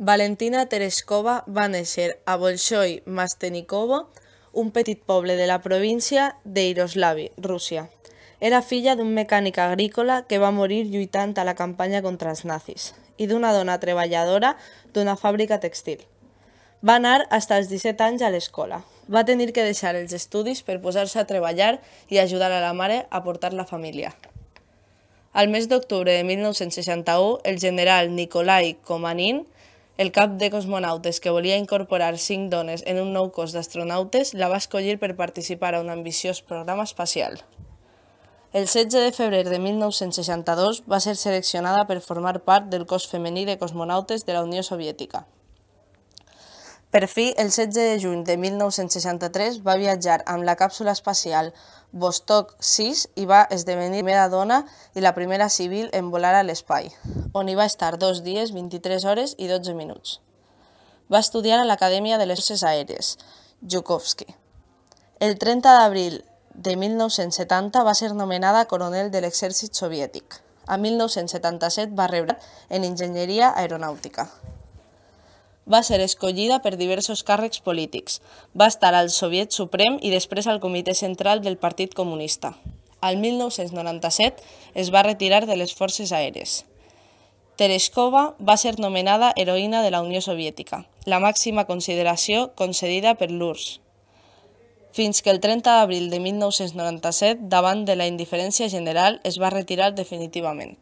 Valentina Tereshkova va néixer a Bolshoi Mastenikovo, un petit poble de la província d'Iroslavi, Rússia. Era filla d'un mecànic agrícola que va morir lluitant a la campanya contra els nazis i d'una dona treballadora d'una fàbrica textil. Va anar fins als 17 anys a l'escola. Va tenir que deixar els estudis per posar-se a treballar i ajudar a la mare a portar la família. Al mes d'octubre de 1961, el general Nikolai Komanin el cap de cosmonautes que volia incorporar cinc dones en un nou cos d'astronautes la va escollir per participar a un ambiciós programa espacial. El 16 de febrer de 1962 va ser seleccionada per formar part del cos femení de cosmonautes de la Unió Soviètica. Per fi, el 16 de juny de 1963 va viatjar amb la càpsula espacial Vostok 6 i va esdevenir la primera dona i la primera civil en volar a l'espai, on hi va estar dos dies, 23 hores i 12 minuts. Va estudiar a l'Acadèmia de les Forces Aèries, Jukovski. El 30 d'abril de 1970 va ser nomenada coronel de l'exèrcit soviètic. A 1977 va rebre en enginyeria aeronàutica. Va ser escollida per diversos càrrecs polítics. Va estar al Soviet Suprem i després al Comitè Central del Partit Comunista. Al 1997 es va retirar de les forces aèries. Tereshkova va ser nomenada heroïna de la Unió Soviètica, la màxima consideració concedida per l'URSS. Fins que el 30 d'abril de 1997, davant de la indiferència general, es va retirar definitivament.